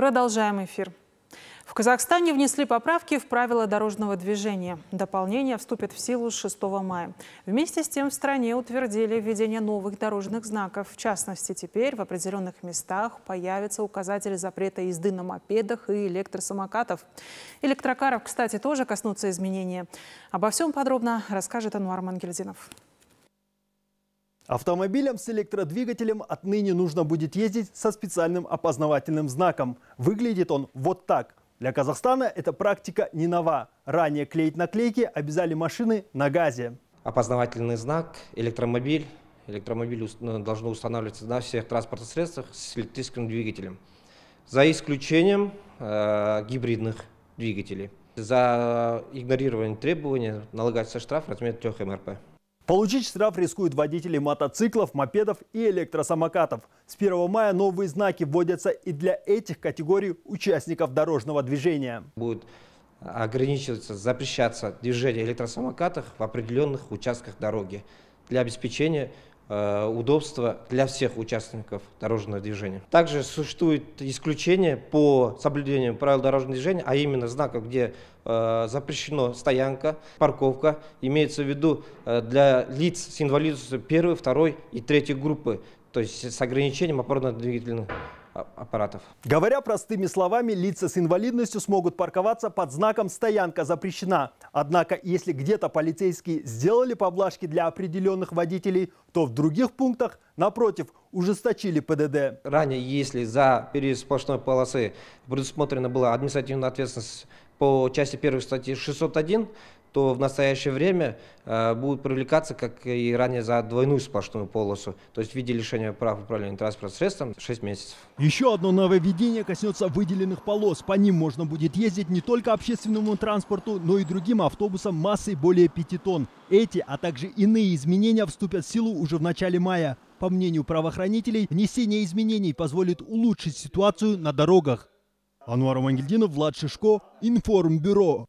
Продолжаем эфир. В Казахстане внесли поправки в правила дорожного движения. Дополнение вступит в силу с 6 мая. Вместе с тем в стране утвердили введение новых дорожных знаков. В частности, теперь в определенных местах появятся указатели запрета езды на мопедах и электросамокатов. Электрокаров, кстати, тоже коснутся изменения. Обо всем подробно расскажет Ануар Мангельдинов. Автомобилям с электродвигателем отныне нужно будет ездить со специальным опознавательным знаком. Выглядит он вот так. Для Казахстана эта практика не нова. Ранее клеить наклейки обязали машины на газе. Опознавательный знак, электромобиль. Электромобиль э, должно устанавливаться на всех транспортных средствах с электрическим двигателем. За исключением э, гибридных двигателей. За игнорирование требований налагается штраф в размере 3 МРП. Получить штраф рискуют водители мотоциклов, мопедов и электросамокатов. С 1 мая новые знаки вводятся и для этих категорий участников дорожного движения. Будет ограничиваться, запрещаться движение электросамокатов в определенных участках дороги для обеспечения Э, удобства для всех участников дорожного движения. Также существует исключение по соблюдению правил дорожного движения, а именно знаков, где э, запрещено стоянка, парковка, имеется в виду э, для лиц с инвалидностью первой, второй и третьей группы, то есть с ограничением опорно-двигательных а, аппаратов. Говоря простыми словами, лица с инвалидностью смогут парковаться под знаком «Стоянка запрещена». Однако, если где-то полицейские сделали поблажки для определенных водителей, то в других пунктах, напротив, ужесточили ПДД. Ранее, если за переезд сплошной полосы предусмотрена была административная ответственность по части первой статьи 601, то в настоящее время э, будут привлекаться, как и ранее, за двойную сплошную полосу, то есть в виде лишения прав управления транспортным средством 6 месяцев. Еще одно нововведение коснется выделенных полос. По ним можно будет ездить не только общественному транспорту, но и другим автобусам массой более 5 тонн. Эти, а также иные изменения вступят в силу уже в начале мая. По мнению правоохранителей, внесение изменений позволит улучшить ситуацию на дорогах. Ануар Амангельдинов, Влад Шишко, Информбюро.